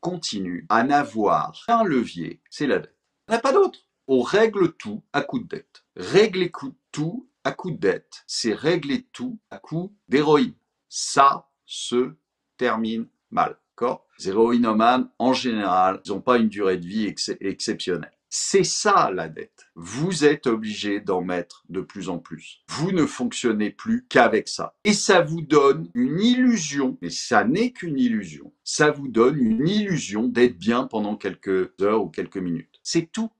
continue à n'avoir qu'un levier, c'est la dette. On a pas d'autre. On règle tout à coup de dette. Régler tout à coup de dette, c'est régler tout à coup d'héroïne. Ça se termine mal. Les héroïnomans, en général, ils n'ont pas une durée de vie exceptionnelle. C'est ça la dette. Vous êtes obligé d'en mettre de plus en plus. Vous ne fonctionnez plus qu'avec ça. Et ça vous donne une illusion, mais ça n'est qu'une illusion. Ça vous donne une illusion d'être bien pendant quelques heures ou quelques minutes. C'est tout.